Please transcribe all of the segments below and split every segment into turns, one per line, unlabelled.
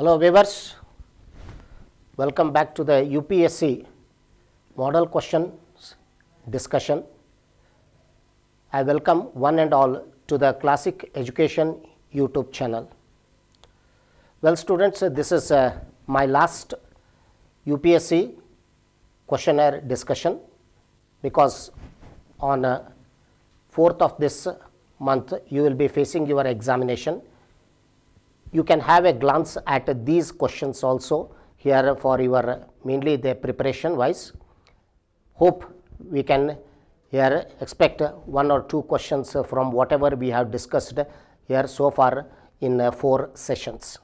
Hello viewers, welcome back to the UPSC model questions discussion. I welcome one and all to the classic education YouTube channel. Well students, this is uh, my last UPSC questionnaire discussion because on uh, 4th of this month you will be facing your examination you can have a glance at these questions also here for your mainly the preparation wise. Hope we can here expect one or two questions from whatever we have discussed here so far in four sessions.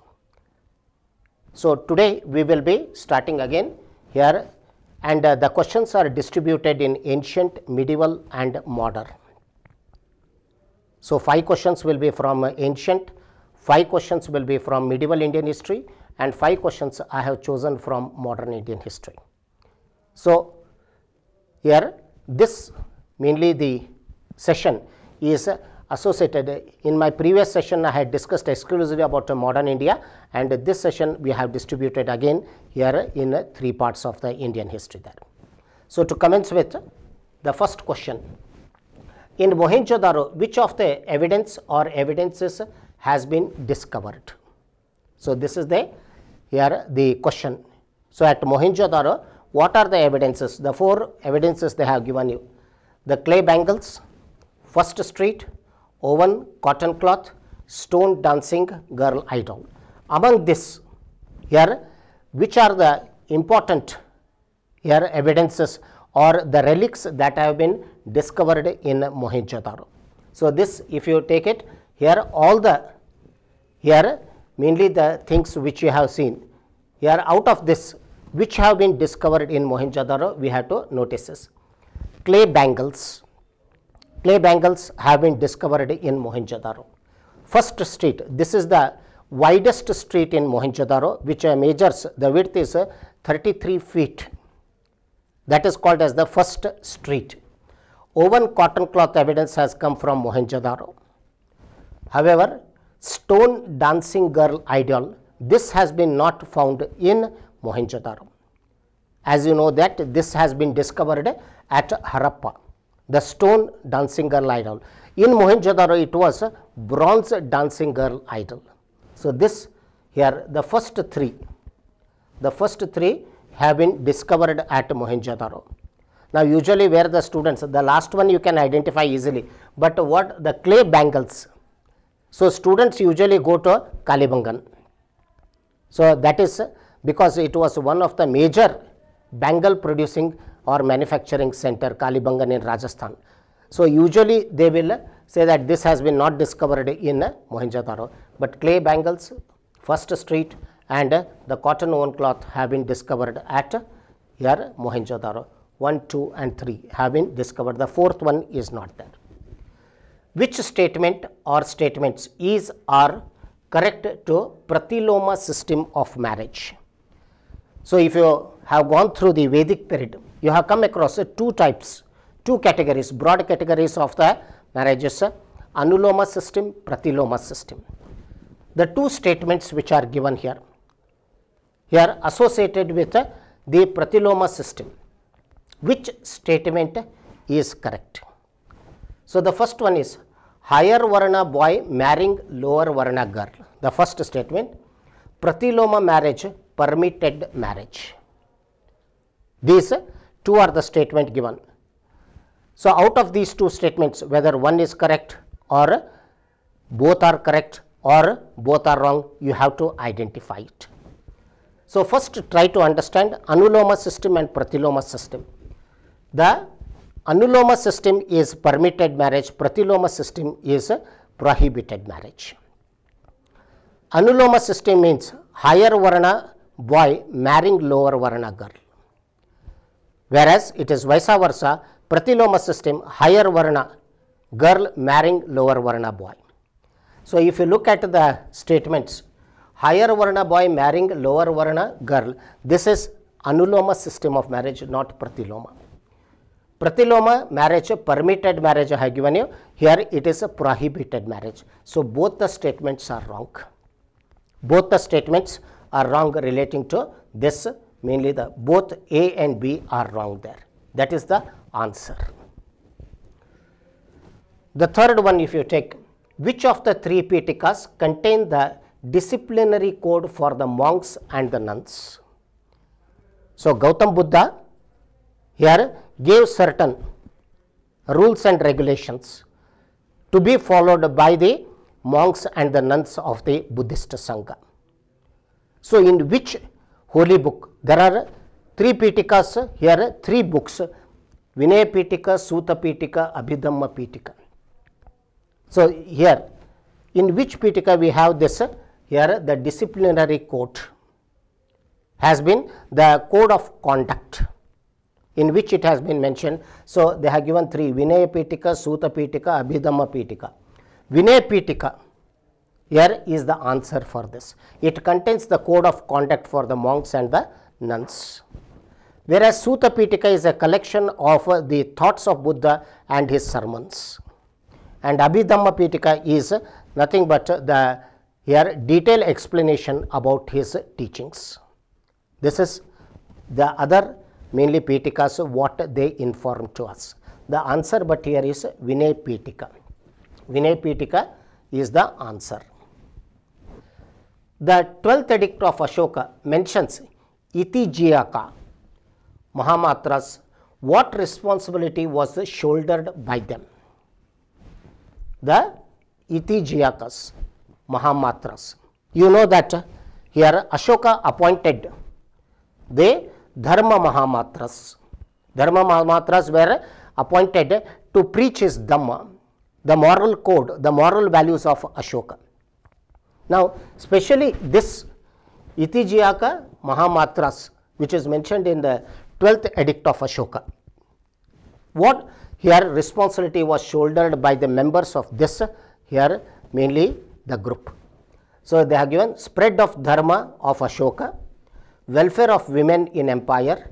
So, today we will be starting again here and the questions are distributed in ancient, medieval and modern. So, 5 questions will be from ancient, 5 questions will be from medieval Indian history and 5 questions I have chosen from modern Indian history. So, here this mainly the session is associated in my previous session I had discussed exclusively about modern India and this session we have distributed again here in three parts of the Indian history there. So, to commence with the first question in Mohenjo-daro which of the evidence or evidences has been discovered. So, this is the here the question. So, at Mohenjo-daro what are the evidences? The four evidences they have given you. The clay bangles, first street, oven, cotton cloth, stone dancing girl idol. Among this here which are the important here evidences or the relics that have been discovered in Mohenjo-daro. So, this if you take it here all the here mainly the things which you have seen. Here out of this which have been discovered in Mohenjo-daro we have to notice this. Clay bangles, clay bangles have been discovered in Mohenjo-daro. First street, this is the widest street in Mohenjo-daro which measures the width is 33 feet that is called as the first street. Oven cotton cloth evidence has come from Mohenjo-daro. However, stone dancing girl idol, this has been not found in Mohenjo-daro. As you know that this has been discovered at Harappa, the stone dancing girl idol. In Mohenjo-daro, it was bronze dancing girl idol. So, this here the first three, the first three have been discovered at Mohenjo-daro. Now, usually where the students, the last one you can identify easily, but what the clay bangles, so, students usually go to Kalibangan. So, that is because it was one of the major Bengal producing or manufacturing center Kalibangan in Rajasthan. So, usually they will say that this has been not discovered in Mohenjo-daro, but clay bangles, first street and the cotton woven cloth have been discovered at here Mohenjo-daro. 1, 2 and 3 have been discovered, the fourth one is not there which statement or statements is or correct to pratiloma system of marriage. So, if you have gone through the Vedic period, you have come across two types, two categories, broad categories of the marriages, anuloma system, pratiloma system. The two statements which are given here, here associated with the pratiloma system, which statement is correct. So, the first one is higher varna boy marrying lower varna girl. The first statement pratiloma marriage permitted marriage. These two are the statement given. So, out of these two statements whether one is correct or both are correct or both are wrong you have to identify it. So, first try to understand anuloma system and pratiloma system. The Anuloma system is permitted marriage, Pratiloma system is prohibited marriage. Anuloma system means higher Varna boy marrying lower Varna girl. Whereas, it is vice versa, Pratiloma system higher Varna girl marrying lower Varna boy. So, if you look at the statements, higher Varna boy marrying lower Varna girl, this is Anuloma system of marriage, not Pratiloma. Pratiloma marriage, permitted marriage I have given you, here it is a prohibited marriage. So, both the statements are wrong. Both the statements are wrong relating to this, mainly the both A and B are wrong there. That is the answer. The third one if you take, which of the three Pitikas contain the disciplinary code for the monks and the nuns? So, Gautam Buddha here gave certain rules and regulations to be followed by the monks and the nuns of the Buddhist Sangha. So, in which holy book there are three Pitikas, here three books Vinaya Pitika, Sutta Pitika, Abhidhamma Pitika. So, here in which Pitika we have this here the disciplinary code has been the code of conduct in which it has been mentioned. So, they have given three Vinaya Pitika, Sutta Pitika, Abhidhamma Pitika. Vinaya Pitika here is the answer for this. It contains the code of conduct for the monks and the nuns. Whereas Sutta Pitika is a collection of uh, the thoughts of Buddha and his sermons. And Abhidhamma Pitika is nothing but the here detailed explanation about his teachings. This is the other mainly Pitikas, what they inform to us. The answer but here is Vinay Pitika. Vinay Pitika is the answer. The 12th edict of Ashoka mentions Iti Jiyaka, Mahamatras, what responsibility was shouldered by them? The Iti Jiyakas, Mahamatras. You know that here Ashoka appointed, they Dharma Mahamatras. Dharma Mahamatras were appointed to preach his Dhamma, the moral code, the moral values of Ashoka. Now, specially this Itijiyaka Mahamatras, which is mentioned in the 12th edict of Ashoka. What here responsibility was shouldered by the members of this, here mainly the group. So, they have given spread of Dharma of Ashoka welfare of women in empire,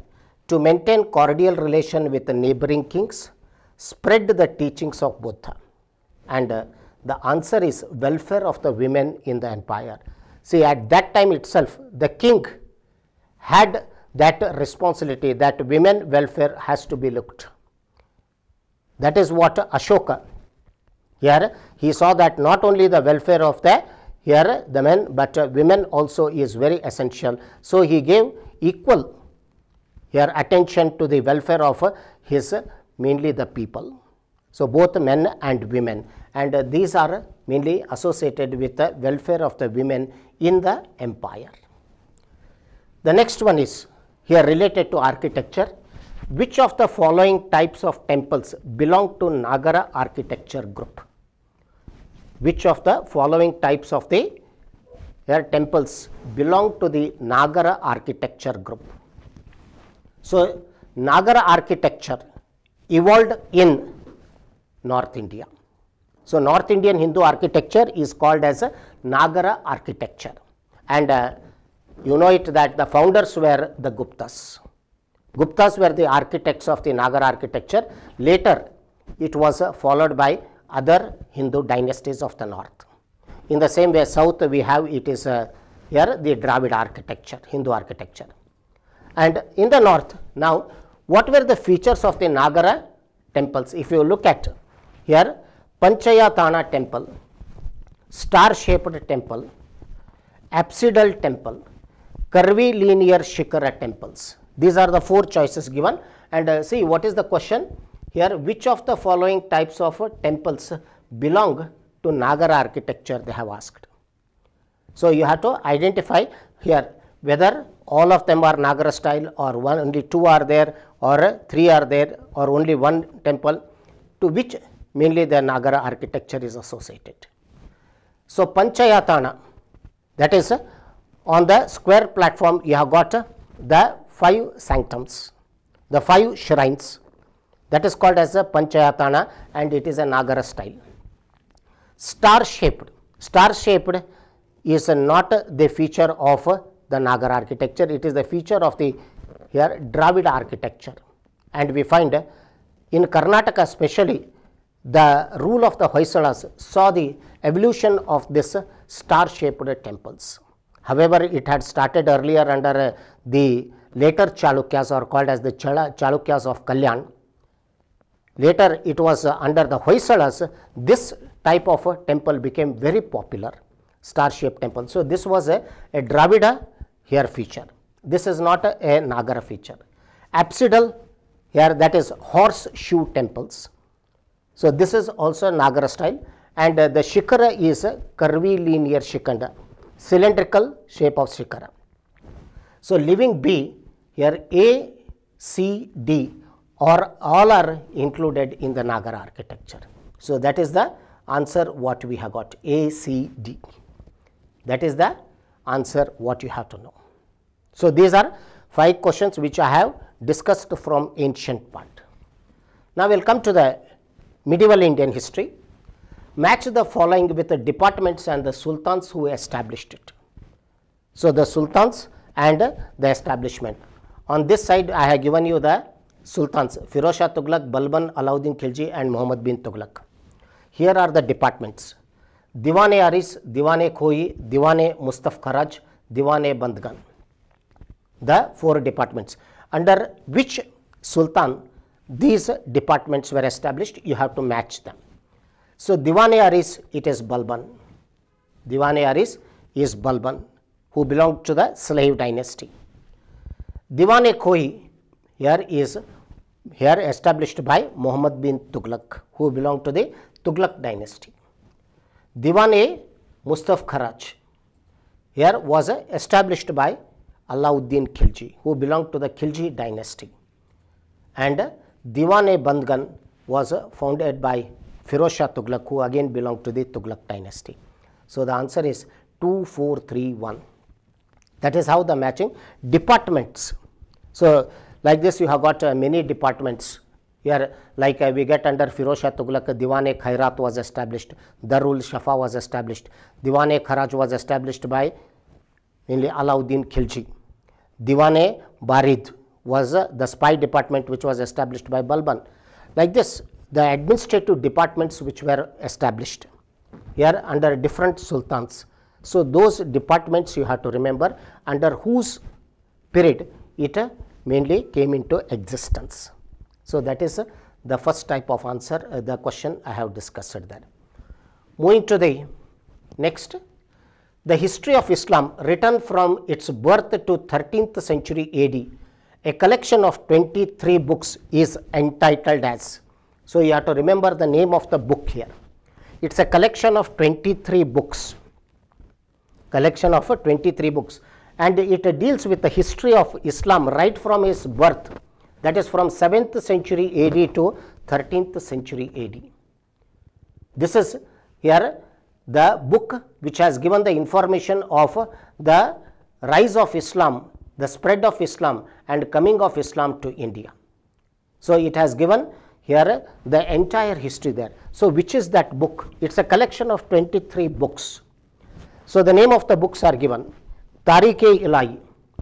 to maintain cordial relation with the neighboring kings, spread the teachings of Buddha. And uh, the answer is welfare of the women in the empire. See at that time itself the king had that responsibility that women welfare has to be looked. That is what Ashoka here he saw that not only the welfare of the here the men, but uh, women also is very essential. So, he gave equal here attention to the welfare of uh, his uh, mainly the people. So, both men and women and uh, these are mainly associated with the welfare of the women in the empire. The next one is here related to architecture. Which of the following types of temples belong to Nagara architecture group? which of the following types of the temples belong to the Nagara architecture group. So, Nagara architecture evolved in North India. So, North Indian Hindu architecture is called as Nagara architecture and uh, you know it that the founders were the Guptas. Guptas were the architects of the Nagara architecture. Later, it was uh, followed by other Hindu dynasties of the north. In the same way, south we have it is uh, here the Dravid architecture, Hindu architecture. And in the north, now what were the features of the Nagara temples? If you look at here, Panchayatana temple, star shaped temple, apsidal temple, curvilinear shikara temples. These are the four choices given and uh, see what is the question? Here, which of the following types of temples belong to Nagara architecture they have asked. So, you have to identify here whether all of them are Nagara style or one only two are there or three are there or only one temple to which mainly the Nagara architecture is associated. So, Panchayatana that is on the square platform you have got the five sanctums, the five shrines that is called as a Panchayatana and it is a Nagara style. Star shaped. Star shaped is not the feature of the Nagara architecture, it is the feature of the here Dravid architecture. And we find in Karnataka especially the rule of the Hoysalas saw the evolution of this star shaped temples. However, it had started earlier under the later Chalukyas or called as the Chalukyas of Kalyan Later it was under the Hoysalas, this type of temple became very popular, star-shaped temple. So, this was a, a Dravida here feature. This is not a, a Nagara feature. Apsidal here that is horseshoe temples. So, this is also Nagara style and uh, the shikara is a curvilinear shikanda, cylindrical shape of shikara. So, leaving B here A, C, D or all are included in the Nagar architecture. So, that is the answer what we have got A, C, D. That is the answer what you have to know. So, these are five questions which I have discussed from ancient part. Now, we will come to the medieval Indian history. Match the following with the departments and the sultans who established it. So, the sultans and the establishment. On this side, I have given you the sultans Firoz Shah Tughlaq, Balban, Alauddin Khilji and Muhammad bin Tughlaq. Here are the departments. Diwane Aris, Diwane Khoi, Diwane Mustaf Kharaj, Diwane Bandgan. The four departments. Under which sultan these departments were established, you have to match them. So, Diwane Aris, it is Balban. Diwane Aris is Balban, who belonged to the slave dynasty. Diwane Khoi, here is here established by Muhammad bin Tughlaq who belonged to the Tughlaq dynasty. Diwan-e Mustaf Kharaj here was established by Alauddin Khilji who belonged to the Khilji dynasty and Diwan-e Bandgan was founded by Firoz Shah Tughlaq who again belonged to the Tughlaq dynasty. So, the answer is 2431 that is how the matching departments. So, like this you have got uh, many departments here like uh, we get under Firoz Shah Tughlaq, Diwan-e Khairat was established, Darul Shafa was established, Diwan-e Kharaj was established by mainly Alauddin Khilji. Diwan-e Barid was uh, the spy department which was established by Balban. Like this, the administrative departments which were established here under different sultans. So, those departments you have to remember under whose period it uh, mainly came into existence. So, that is uh, the first type of answer uh, the question I have discussed there. Moving to the next the history of Islam written from its birth to 13th century AD a collection of 23 books is entitled as. So, you have to remember the name of the book here it is a collection of 23 books collection of uh, 23 books and it deals with the history of Islam right from its birth that is from 7th century AD to 13th century AD. This is here the book which has given the information of the rise of Islam, the spread of Islam and coming of Islam to India. So, it has given here the entire history there. So, which is that book? It is a collection of 23 books. So, the name of the books are given tariq Tarike Ilahi.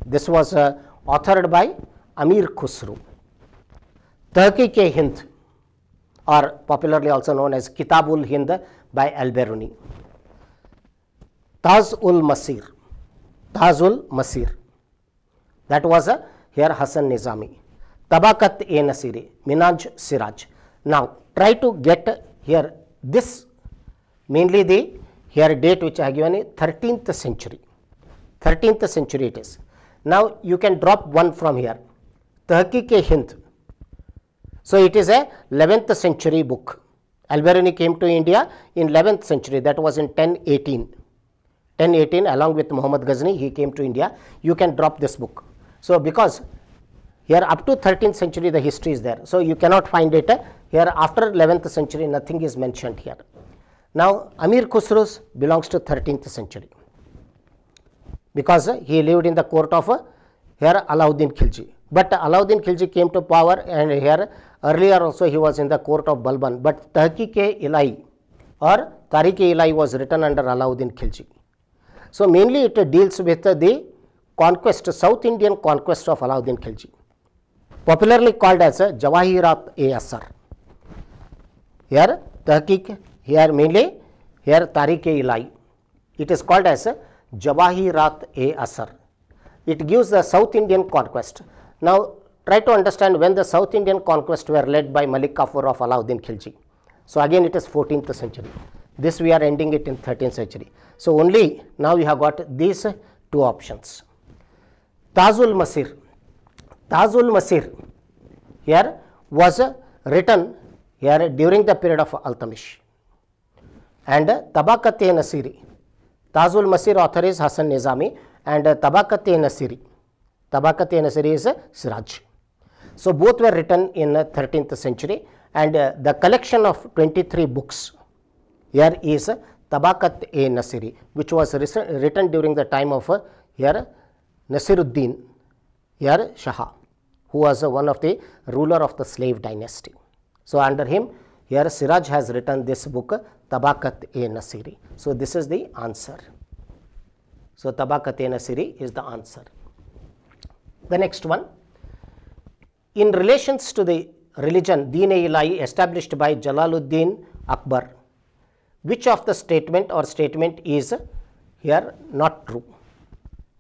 This was uh, authored by Amir Khusru. Turkey ke or popularly also known as Kitabul Hind by Alberuni. Taz ul Masir. Tazul Masir. That was uh, here Hassan Nizami. Tabakat e Nasiri. Minaj Siraj. Now try to get here this, mainly the here date which I have given 13th century. 13th century it is. Now you can drop one from here, Tahqiq-e Hind. So it is a 11th century book. Alberoni came to India in 11th century that was in 1018. 1018 along with Muhammad Ghazni he came to India. You can drop this book. So because here up to 13th century the history is there. So you cannot find it here after 11th century nothing is mentioned here. Now Amir Khusro belongs to 13th century because he lived in the court of uh, here Alauddin Khilji. But Alauddin Khilji came to power and here earlier also he was in the court of Balban. But Tahqiq-e-Ilahi or Tariq-e-Ilahi was written under Alauddin Khilji. So, mainly it deals with the conquest, South Indian conquest of Alauddin Khilji, popularly called as Jawahirat Asr. Here Tahqiq, here mainly, here Tariq-e-Ilahi. It is called as Jawahirat A. Asar. It gives the South Indian conquest. Now, try to understand when the South Indian conquest were led by Malik Kafur of Alauddin Khilji. So, again it is 14th century. This we are ending it in 13th century. So, only now we have got these two options. Tazul Masir. Tazul Masir here was written here during the period of Altamish and Tabakati Nasiri Tazul Masir author is Hassan Nizami and Tabakat-e Nasiri. Tabakat-e Nasiri is Siraj. So, both were written in 13th century and uh, the collection of 23 books here is Tabakat Tabakat-e Nasiri which was written during the time of uh, here Nasiruddin here Shah who was one of the ruler of the slave dynasty. So, under him here Siraj has written this book Tabakat-e Nasiri. So, this is the answer. So, Tabakat-e Nasiri is the answer. The next one, in relations to the religion Deen-e-Ilahi established by Jalaluddin Akbar, which of the statement or statement is here not true?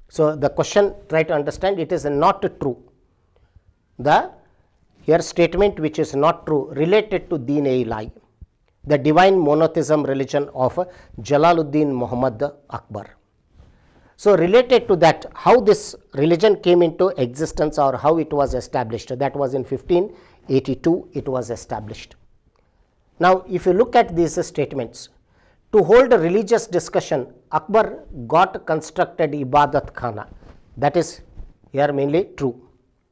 So, the question try to understand it is not true. The here statement which is not true related to Deen e Ilahi, the divine monotheism religion of Jalaluddin Muhammad Akbar. So, related to that how this religion came into existence or how it was established that was in 1582 it was established. Now, if you look at these statements to hold a religious discussion Akbar got constructed Ibadat Khana that is here mainly true.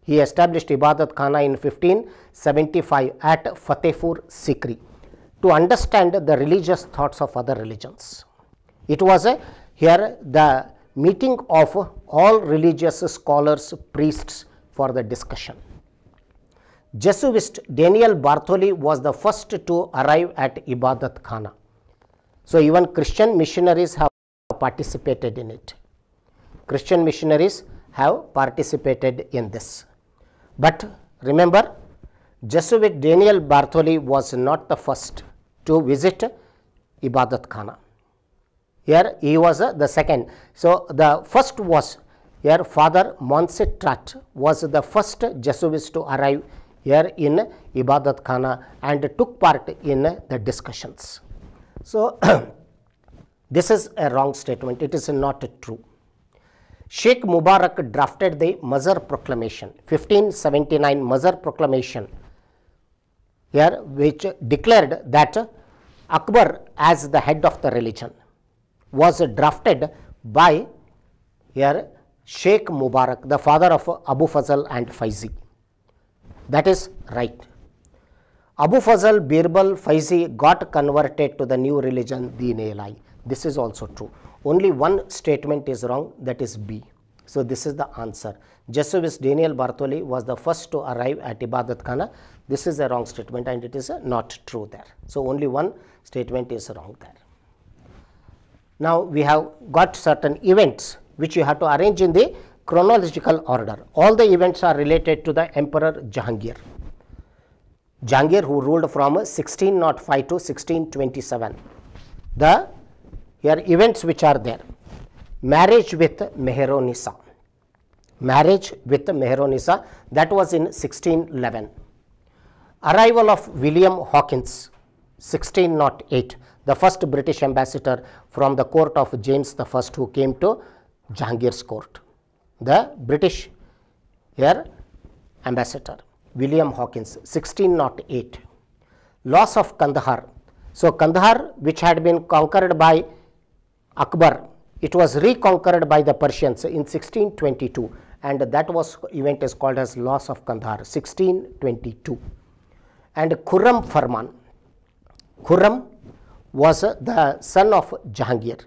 He established Ibadat Khana in 1575 at Fatehpur Sikri to understand the religious thoughts of other religions. It was a, uh, here the meeting of all religious scholars, priests for the discussion. Jesuit Daniel Bartoli was the first to arrive at Ibadat Khana. So, even Christian missionaries have participated in it. Christian missionaries have participated in this. But remember, Jesuit Daniel Bartoli was not the first to visit Ibadat Khana. Here he was uh, the second. So, the first was here Father Monsetrat was the first Jesuit to arrive here in Ibadat Khana and took part in the discussions. So, this is a wrong statement, it is not true. Sheikh Mubarak drafted the Mazar Proclamation, 1579 Mazar Proclamation, here which declared that Akbar as the head of the religion was drafted by here Sheikh Mubarak, the father of Abu Fazl and Faizi. That is right. Abu Fazl, Birbal, Faizi got converted to the new religion, Deen lai This is also true only one statement is wrong that is B. So, this is the answer. Jesuvis Daniel Bartoli was the first to arrive at Ibadat Khana. This is a wrong statement and it is not true there. So, only one statement is wrong there. Now, we have got certain events which you have to arrange in the chronological order. All the events are related to the Emperor Jahangir. Jahangir who ruled from 1605 to 1627. The here events which are there marriage with Meheronisa marriage with Meheronisa that was in 1611 arrival of William Hawkins 1608 the first British ambassador from the court of James the first who came to Jahangir's court the British here ambassador William Hawkins 1608 loss of Kandahar so Kandahar which had been conquered by Akbar. It was reconquered by the Persians in 1622 and that was event is called as loss of Kandahar 1622. And Khurram Farman, Khurram was the son of Jahangir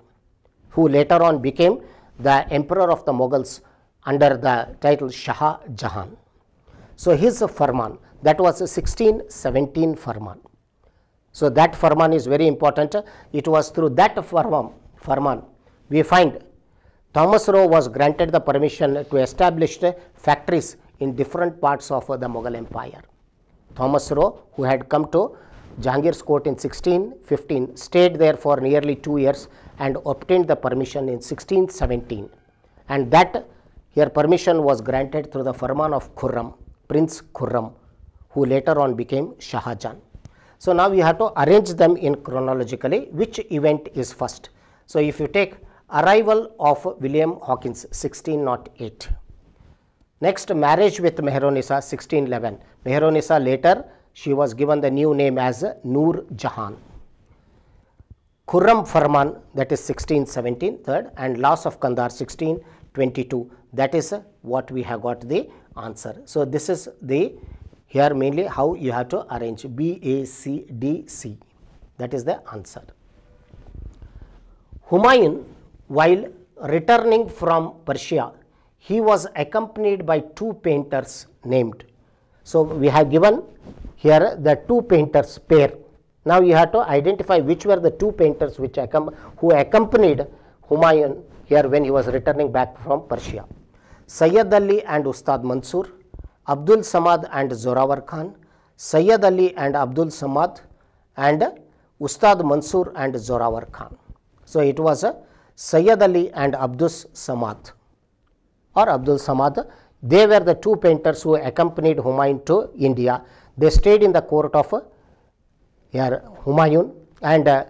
who later on became the emperor of the Mughals under the title Shah Jahan. So, his Farman that was 1617 Farman. So, that Farman is very important. It was through that Farman Furman, we find Thomas Roe was granted the permission to establish factories in different parts of the Mughal Empire. Thomas Roe, who had come to Jahangir's court in 1615, stayed there for nearly two years and obtained the permission in 1617. And that here permission was granted through the firman of Khurram, Prince Khurram, who later on became Shah Jahan. So, now we have to arrange them in chronologically which event is first. So, if you take arrival of William Hawkins 1608. Next marriage with Mehronisa 1611. Mehronisa later she was given the new name as Noor Jahan. Khurram Farman that is 1617 third and loss of Kandar 1622 that is what we have got the answer. So, this is the here mainly how you have to arrange B, A, C, D, C that is the answer. Humayun, while returning from Persia, he was accompanied by two painters named. So, we have given here the two painters pair. Now, you have to identify which were the two painters which accom who accompanied Humayun here when he was returning back from Persia. Sayyad Ali and Ustad Mansur, Abdul Samad and Zorawar Khan, Sayyad Ali and Abdul Samad and Ustad Mansur and Zorawar Khan. So, it was a Sayyid Ali and Abdus Samad or Abdul Samad. They were the two painters who accompanied Humayun to India. They stayed in the court of uh, Humayun and uh,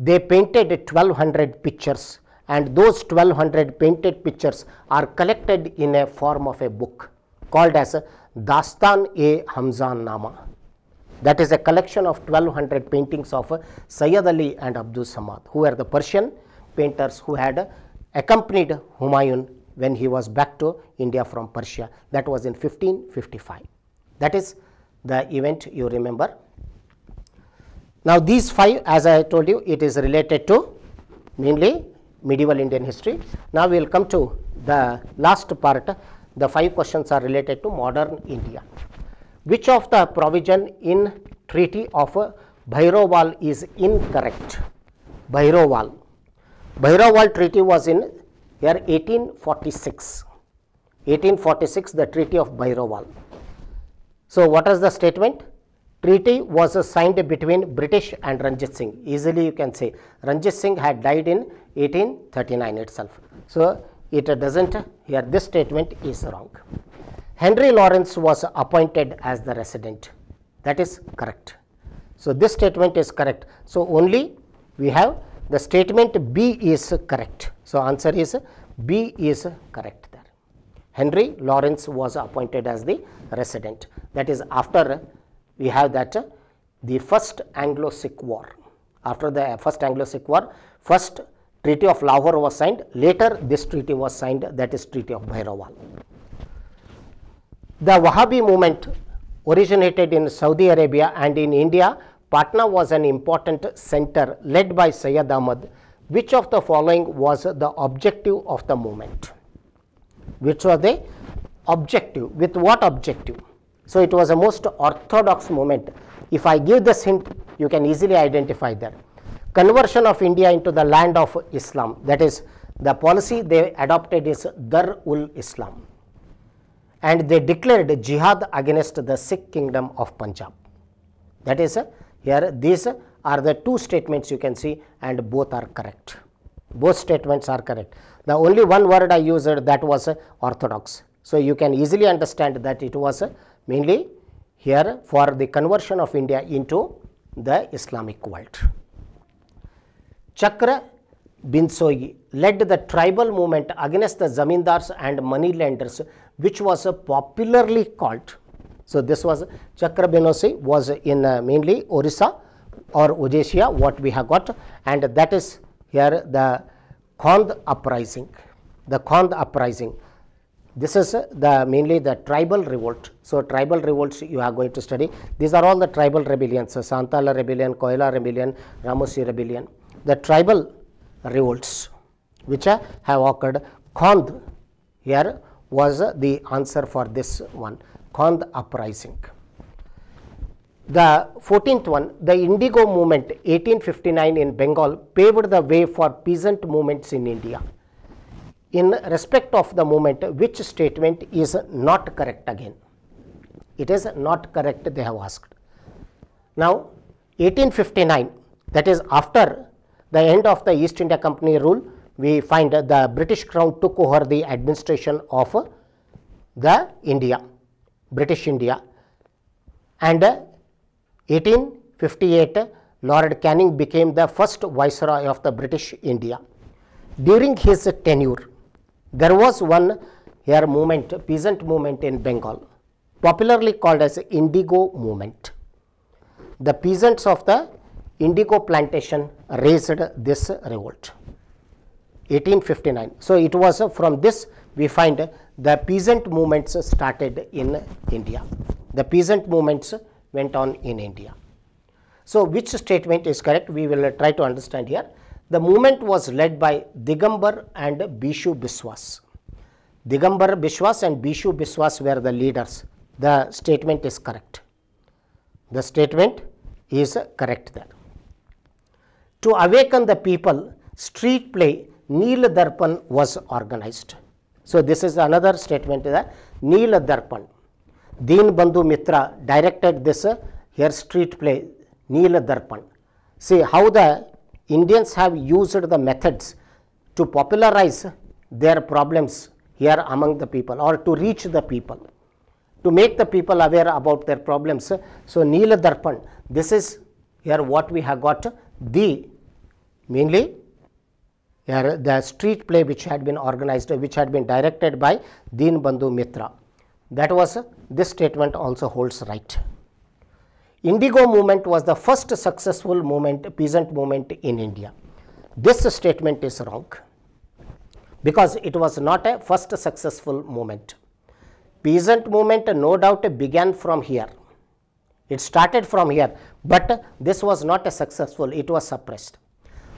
they painted 1200 pictures and those 1200 painted pictures are collected in a form of a book called as Dastan-e Hamzan Nama that is a collection of 1200 paintings of Sayyad Ali and Abdul Samad who were the Persian painters who had accompanied Humayun when he was back to India from Persia that was in 1555. That is the event you remember. Now, these five as I told you it is related to mainly medieval Indian history. Now, we will come to the last part the five questions are related to modern India which of the provision in treaty of Bhairoval is incorrect? Bhairoval. Bhairoval treaty was in year 1846. 1846 the treaty of Bhairoval. So, what is the statement? Treaty was signed between British and Ranjit Singh. Easily you can say Ranjit Singh had died in 1839 itself. So, it does not here this statement is wrong. Henry Lawrence was appointed as the resident. That is correct. So, this statement is correct. So, only we have the statement B is correct. So, answer is B is correct there. Henry Lawrence was appointed as the resident. That is after we have that uh, the first Anglo-Sikh war. After the uh, first Anglo-Sikh war, first treaty of Lahore was signed, later this treaty was signed that is treaty of Bhairawal. The Wahhabi movement originated in Saudi Arabia and in India, Patna was an important center led by Sayyid Ahmad. Which of the following was the objective of the movement? Which was the objective? With what objective? So, it was a most orthodox movement. If I give this hint, you can easily identify that. Conversion of India into the land of Islam, that is the policy they adopted is Dar-ul-Islam and they declared jihad against the Sikh kingdom of Punjab. That is here these are the two statements you can see and both are correct. Both statements are correct. The only one word I used that was orthodox. So, you can easily understand that it was mainly here for the conversion of India into the Islamic world. Chakra Binsoyi led the tribal movement against the zamindars and money lenders which was popularly called. So, this was Chakra Benosi was in uh, mainly Orissa or Odisha. what we have got and that is here the Khond uprising, the Khond uprising. This is the mainly the tribal revolt. So, tribal revolts you are going to study. These are all the tribal rebellions, so, Santala rebellion, Koila rebellion, Ramosi rebellion. The tribal revolts which uh, have occurred. Khond here was the answer for this one Khond uprising. The 14th one, the Indigo movement 1859 in Bengal paved the way for peasant movements in India. In respect of the movement, which statement is not correct again? It is not correct they have asked. Now, 1859 that is after the end of the East India Company rule, we find the British Crown took over the administration of the India, British India and 1858 Lord Canning became the first Viceroy of the British India. During his tenure, there was one here movement, peasant movement in Bengal, popularly called as Indigo movement. The peasants of the indigo plantation raised this revolt 1859 so it was from this we find the peasant movements started in india the peasant movements went on in india so which statement is correct we will try to understand here the movement was led by digambar and bishu biswas digambar biswas and bishu biswas were the leaders the statement is correct the statement is correct there to awaken the people, street play Neela Darpan was organized. So, this is another statement the Neela Darpan. Deen Bandhu Mitra directed this uh, here street play Neela Darpan. See how the Indians have used the methods to popularize their problems here among the people or to reach the people, to make the people aware about their problems. So, Neela Darpan, this is here what we have got the mainly the street play which had been organized which had been directed by Deen Bandhu Mitra. That was this statement also holds right. Indigo movement was the first successful movement peasant movement in India. This statement is wrong because it was not a first successful movement. Peasant movement no doubt began from here. It started from here, but this was not a successful, it was suppressed.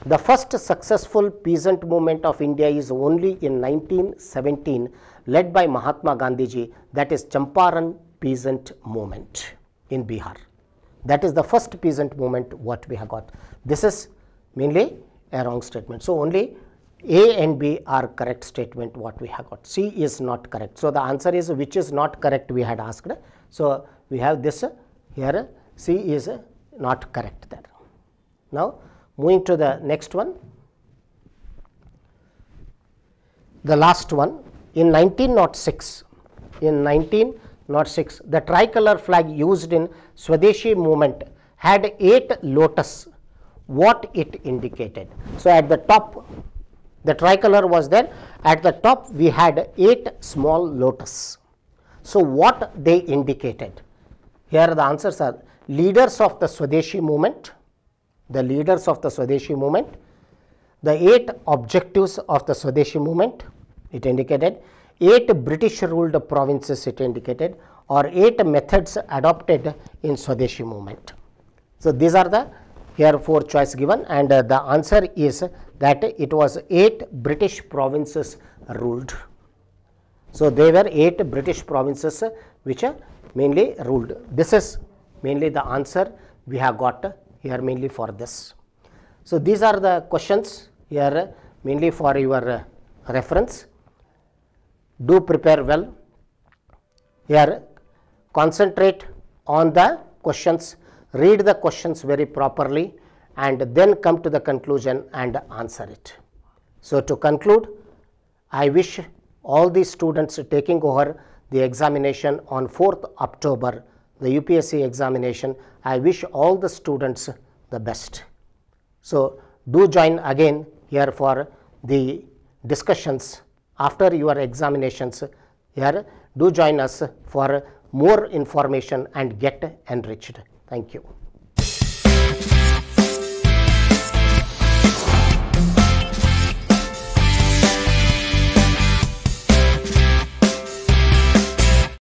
The first successful peasant movement of India is only in 1917 led by Mahatma Gandhiji that is Champaran peasant movement in Bihar. That is the first peasant movement what we have got. This is mainly a wrong statement. So, only A and B are correct statement what we have got. C is not correct. So, the answer is which is not correct we had asked. So, we have this here C is not correct there. Now, Moving to the next one, the last one in 1906, in 1906 the tricolor flag used in Swadeshi movement had 8 lotus, what it indicated. So, at the top the tricolor was there, at the top we had 8 small lotus. So, what they indicated? Here the answers are leaders of the Swadeshi movement, the leaders of the Swadeshi movement, the eight objectives of the Swadeshi movement it indicated, eight British ruled provinces it indicated or eight methods adopted in Swadeshi movement. So, these are the here four choice given and uh, the answer is that it was eight British provinces ruled. So, they were eight British provinces which uh, mainly ruled. This is mainly the answer we have got here mainly for this. So, these are the questions here mainly for your uh, reference. Do prepare well. Here concentrate on the questions, read the questions very properly and then come to the conclusion and answer it. So, to conclude, I wish all the students taking over the examination on 4th October the UPSC examination, I wish all the students the best. So, do join again here for the discussions after your examinations here. Do join us for more information and get enriched. Thank you.